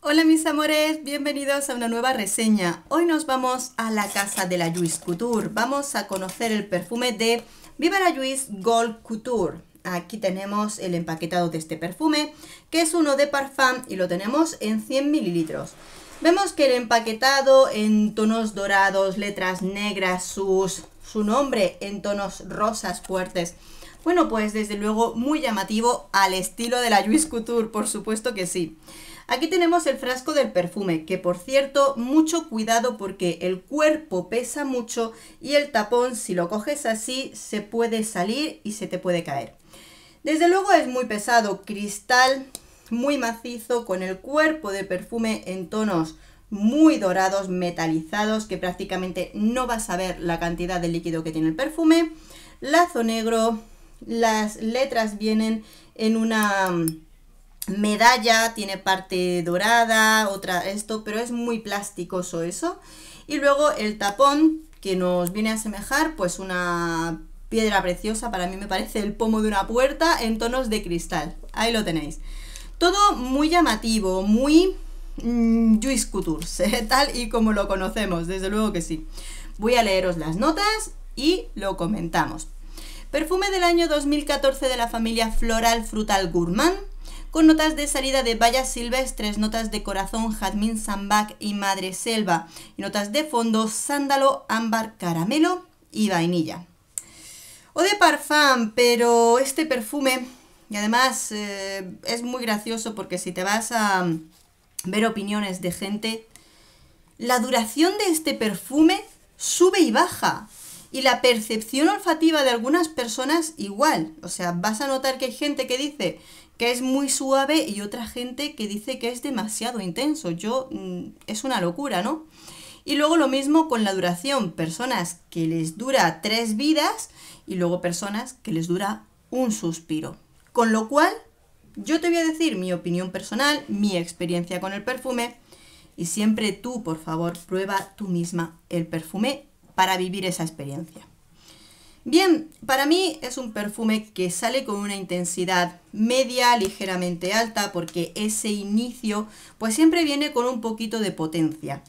Hola mis amores, bienvenidos a una nueva reseña. Hoy nos vamos a la casa de la Louis Couture. Vamos a conocer el perfume de Viva la Louis Gold Couture. Aquí tenemos el empaquetado de este perfume, que es uno de Parfum y lo tenemos en 100 mililitros. Vemos que el empaquetado en tonos dorados, letras negras, sus, su nombre en tonos rosas fuertes bueno, pues desde luego muy llamativo al estilo de la Louis Couture, por supuesto que sí. Aquí tenemos el frasco del perfume, que por cierto, mucho cuidado porque el cuerpo pesa mucho y el tapón, si lo coges así, se puede salir y se te puede caer. Desde luego es muy pesado, cristal muy macizo, con el cuerpo de perfume en tonos muy dorados, metalizados, que prácticamente no vas a ver la cantidad de líquido que tiene el perfume. Lazo negro, las letras vienen en una mm, medalla, tiene parte dorada, otra esto, pero es muy plasticoso eso. Y luego el tapón, que nos viene a asemejar pues una piedra preciosa, para mí me parece el pomo de una puerta en tonos de cristal. Ahí lo tenéis. Todo muy llamativo, muy mm, Couture, tal y como lo conocemos, desde luego que sí. Voy a leeros las notas y lo comentamos. Perfume del año 2014 de la familia Floral Frutal Gourmand, con notas de salida de bayas silvestres, notas de corazón, jazmín, sambac y madre selva, y notas de fondo, sándalo, ámbar, caramelo y vainilla. O de parfum, pero este perfume, y además eh, es muy gracioso porque si te vas a mm, ver opiniones de gente, la duración de este perfume sube y baja. Y la percepción olfativa de algunas personas igual. O sea, vas a notar que hay gente que dice que es muy suave y otra gente que dice que es demasiado intenso. Yo, mm, es una locura, ¿no? Y luego lo mismo con la duración. Personas que les dura tres vidas y luego personas que les dura un suspiro. Con lo cual, yo te voy a decir mi opinión personal, mi experiencia con el perfume. Y siempre tú, por favor, prueba tú misma el perfume para vivir esa experiencia. Bien, para mí es un perfume que sale con una intensidad media, ligeramente alta, porque ese inicio pues siempre viene con un poquito de potencia.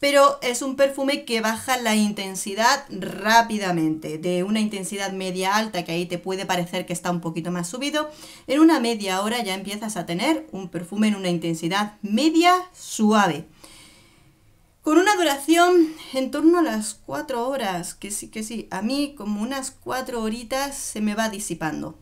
Pero es un perfume que baja la intensidad rápidamente, de una intensidad media alta, que ahí te puede parecer que está un poquito más subido, en una media hora ya empiezas a tener un perfume en una intensidad media suave con una duración en torno a las 4 horas, que sí, que sí, a mí como unas 4 horitas se me va disipando.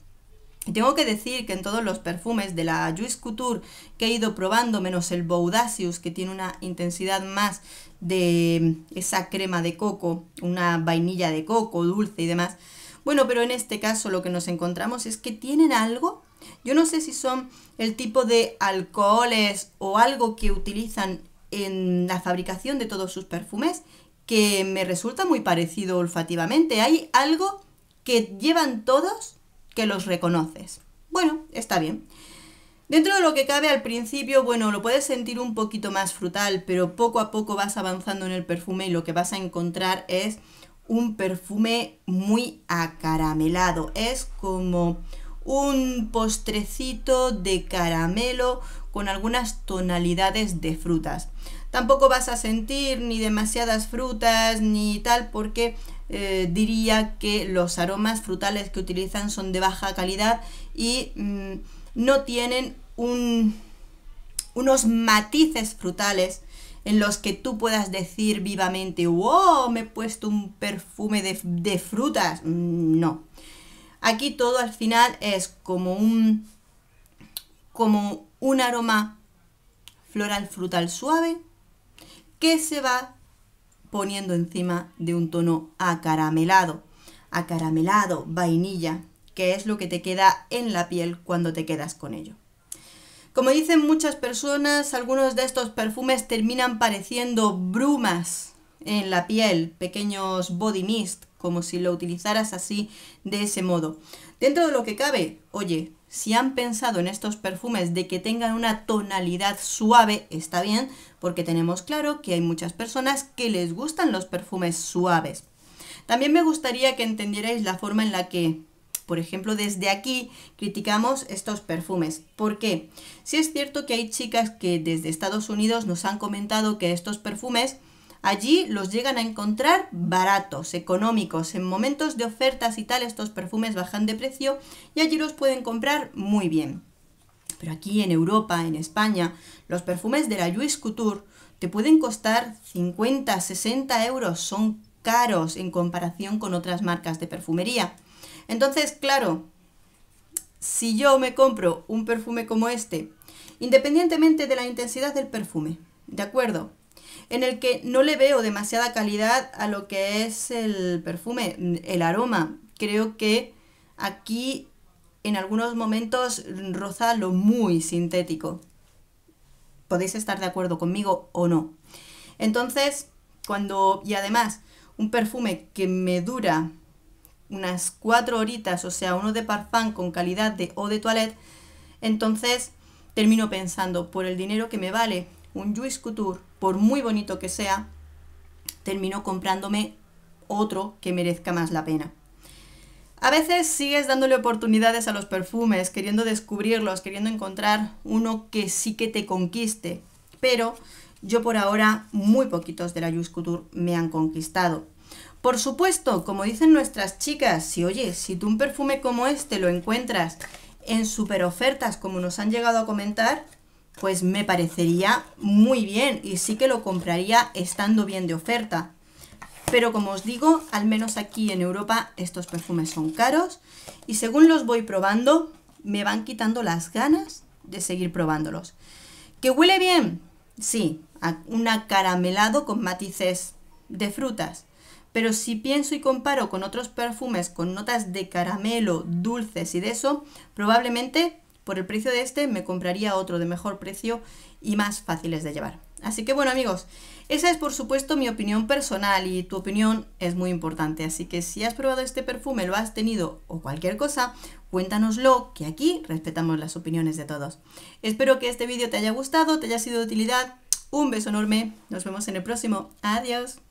Y tengo que decir que en todos los perfumes de la Juice Couture que he ido probando, menos el boudacius que tiene una intensidad más de esa crema de coco, una vainilla de coco, dulce y demás. Bueno, pero en este caso lo que nos encontramos es que tienen algo yo no sé si son el tipo de alcoholes o algo que utilizan en la fabricación de todos sus perfumes que me resulta muy parecido olfativamente. Hay algo que llevan todos que los reconoces. Bueno, está bien. Dentro de lo que cabe al principio, bueno, lo puedes sentir un poquito más frutal, pero poco a poco vas avanzando en el perfume y lo que vas a encontrar es un perfume muy acaramelado. Es como un postrecito de caramelo con algunas tonalidades de frutas. Tampoco vas a sentir ni demasiadas frutas ni tal porque eh, diría que los aromas frutales que utilizan son de baja calidad y mm, no tienen un, unos matices frutales en los que tú puedas decir vivamente, wow, me he puesto un perfume de, de frutas. Mm, no. Aquí todo al final es como un como un aroma floral frutal suave que se va poniendo encima de un tono acaramelado, acaramelado, vainilla, que es lo que te queda en la piel cuando te quedas con ello. Como dicen muchas personas, algunos de estos perfumes terminan pareciendo brumas en la piel, pequeños body mist, como si lo utilizaras así de ese modo. Dentro de lo que cabe, oye, si han pensado en estos perfumes de que tengan una tonalidad suave, está bien, porque tenemos claro que hay muchas personas que les gustan los perfumes suaves. También me gustaría que entendierais la forma en la que, por ejemplo, desde aquí criticamos estos perfumes. ¿Por qué? Si es cierto que hay chicas que desde Estados Unidos nos han comentado que estos perfumes Allí los llegan a encontrar baratos, económicos, en momentos de ofertas y tal estos perfumes bajan de precio y allí los pueden comprar muy bien. Pero aquí en Europa, en España, los perfumes de la Louis Couture te pueden costar 50, 60 euros, son caros en comparación con otras marcas de perfumería. Entonces, claro, si yo me compro un perfume como este, independientemente de la intensidad del perfume, ¿de acuerdo? en el que no le veo demasiada calidad a lo que es el perfume, el aroma. Creo que aquí en algunos momentos roza lo muy sintético. Podéis estar de acuerdo conmigo o no. Entonces, cuando, y además, un perfume que me dura unas cuatro horitas, o sea, uno de parfum con calidad de eau de toilette, entonces termino pensando, por el dinero que me vale, un Jouis Couture, por muy bonito que sea, termino comprándome otro que merezca más la pena. A veces sigues dándole oportunidades a los perfumes, queriendo descubrirlos, queriendo encontrar uno que sí que te conquiste, pero yo por ahora muy poquitos de la Juice Couture me han conquistado. Por supuesto, como dicen nuestras chicas, si oye, si tú un perfume como este lo encuentras en super ofertas, como nos han llegado a comentar, pues me parecería muy bien y sí que lo compraría estando bien de oferta. Pero como os digo, al menos aquí en Europa estos perfumes son caros y según los voy probando me van quitando las ganas de seguir probándolos. ¿Que huele bien? Sí, a un acaramelado con matices de frutas. Pero si pienso y comparo con otros perfumes con notas de caramelo, dulces y de eso, probablemente por el precio de este me compraría otro de mejor precio y más fáciles de llevar. Así que bueno amigos, esa es por supuesto mi opinión personal y tu opinión es muy importante. Así que si has probado este perfume, lo has tenido o cualquier cosa, cuéntanoslo, que aquí respetamos las opiniones de todos. Espero que este vídeo te haya gustado, te haya sido de utilidad. Un beso enorme, nos vemos en el próximo. Adiós.